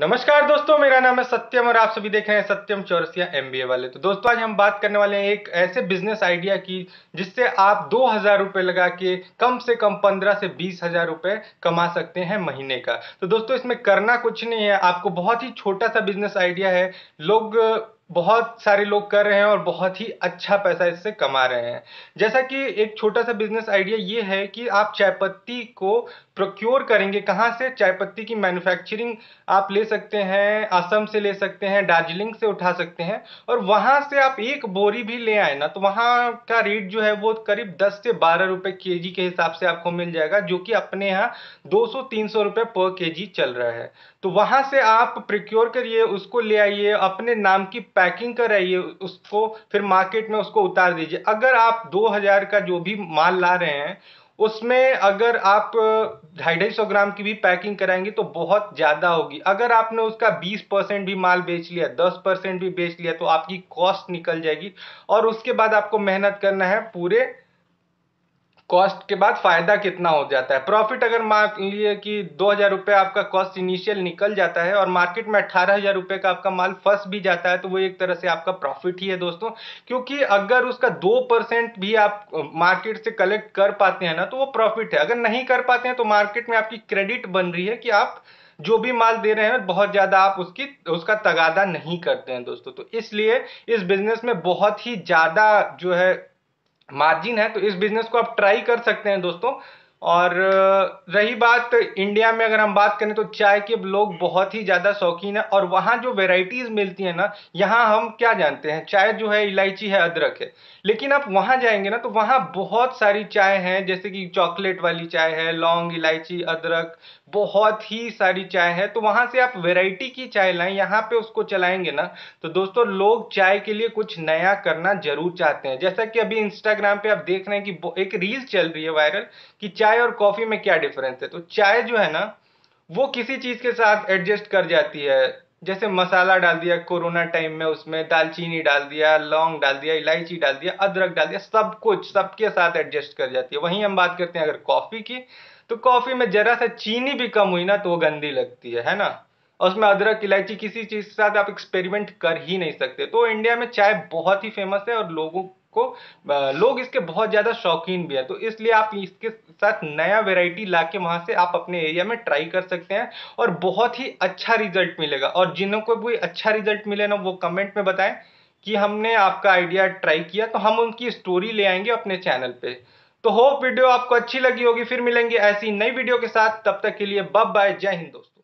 नमस्कार दोस्तों मेरा नाम है सत्यम और आप सभी देख रहे हैं सत्यम चौरसिया एम वाले तो दोस्तों आज हम बात करने वाले हैं एक ऐसे बिजनेस आइडिया की जिससे आप दो हजार रुपये लगा के कम से कम पंद्रह से बीस हजार रुपये कमा सकते हैं महीने का तो दोस्तों इसमें करना कुछ नहीं है आपको बहुत ही छोटा सा बिजनेस आइडिया है लोग बहुत सारे लोग कर रहे हैं और बहुत ही अच्छा पैसा इससे कमा रहे हैं जैसा कि एक छोटा सा बिजनेस आइडिया ये है कि आप चाय पत्ती को प्रोक्योर करेंगे कहाँ से चाय पत्ती की मैन्युफैक्चरिंग आप ले सकते हैं असम से ले सकते हैं दार्जिलिंग से उठा सकते हैं और वहाँ से आप एक बोरी भी ले आए ना तो वहाँ का रेट जो है वो करीब दस से बारह रुपये के जी के हिसाब से आपको मिल जाएगा जो कि अपने यहाँ दो सौ तीन सौ रुपये पर के जी चल रहा है तो वहाँ से आप प्रोक्योर करिए उसको ले आइए अपने नाम की पैकिंग कराइए उसको फिर मार्केट में उसको उतार दीजिए अगर आप 2000 का जो भी माल ला रहे हैं उसमें अगर आप ढाई ढाई सौ ग्राम की भी पैकिंग कराएंगे तो बहुत ज़्यादा होगी अगर आपने उसका 20 परसेंट भी माल बेच लिया 10 परसेंट भी बेच लिया तो आपकी कॉस्ट निकल जाएगी और उसके बाद आपको मेहनत करना है पूरे कॉस्ट के बाद फ़ायदा कितना हो जाता है प्रॉफिट अगर मान लिए कि दो हज़ार रुपये आपका कॉस्ट इनिशियल निकल जाता है और मार्केट में अट्ठारह हज़ार रुपये का आपका माल फंस भी जाता है तो वो एक तरह से आपका प्रॉफिट ही है दोस्तों क्योंकि अगर उसका दो परसेंट भी आप मार्केट से कलेक्ट कर पाते हैं ना तो वो प्रॉफिट है अगर नहीं कर पाते हैं तो मार्केट में आपकी क्रेडिट बन रही है कि आप जो भी माल दे रहे हैं बहुत ज़्यादा आप उसकी उसका तगादा नहीं करते हैं दोस्तों तो इसलिए इस बिजनेस में बहुत ही ज़्यादा जो है मार्जिन है तो इस बिज़नेस को आप ट्राई कर सकते हैं दोस्तों और रही बात इंडिया में अगर हम बात करें तो चाय के लोग बहुत ही ज़्यादा शौकीन है और वहाँ जो वेराइटीज़ मिलती है ना यहाँ हम क्या जानते हैं चाय जो है इलायची है अदरक है लेकिन आप वहाँ जाएंगे ना तो वहाँ बहुत सारी चाय हैं जैसे कि चॉकलेट वाली चाय है लौंग इलायची अदरक बहुत ही सारी चाय है तो वहां से आप वेराइटी की चाय लाएं यहाँ पे उसको चलाएंगे ना तो दोस्तों लोग चाय के लिए कुछ नया करना जरूर चाहते हैं जैसा कि अभी इंस्टाग्राम पे आप देख रहे हैं कि एक रील चल रही है वायरल कि चाय और कॉफ़ी में क्या डिफरेंस है तो चाय जो है ना वो किसी चीज़ के साथ एडजस्ट कर जाती है जैसे मसाला डाल दिया कोरोना टाइम में उसमें दालचीनी डाल दिया लौंग डाल दिया इलायची डाल दिया अदरक डाल दिया सब कुछ सबके साथ एडजस्ट कर जाती है वहीं हम बात करते हैं अगर कॉफ़ी की तो कॉफ़ी में ज़रा सा चीनी भी कम हुई ना तो वो गंदी लगती है है ना और उसमें अदरक इलायची किसी चीज़ के साथ आप एक्सपेरिमेंट कर ही नहीं सकते तो इंडिया में चाय बहुत ही फेमस है और लोगों को लोग इसके बहुत ज़्यादा शौकीन भी है तो इसलिए आप इसके साथ नया वेराइटी ला के वहां से आप अपने एरिया में ट्राई कर सकते हैं और बहुत ही अच्छा रिजल्ट मिलेगा और जिन्हों को भी अच्छा रिजल्ट मिले ना वो कमेंट में बताएं कि हमने आपका आइडिया ट्राई किया तो हम उनकी स्टोरी ले आएंगे अपने चैनल पे तो होप वीडियो आपको अच्छी लगी होगी फिर मिलेंगे ऐसी नई वीडियो के साथ तब तक के लिए बब बाय जय हिंद दोस्तों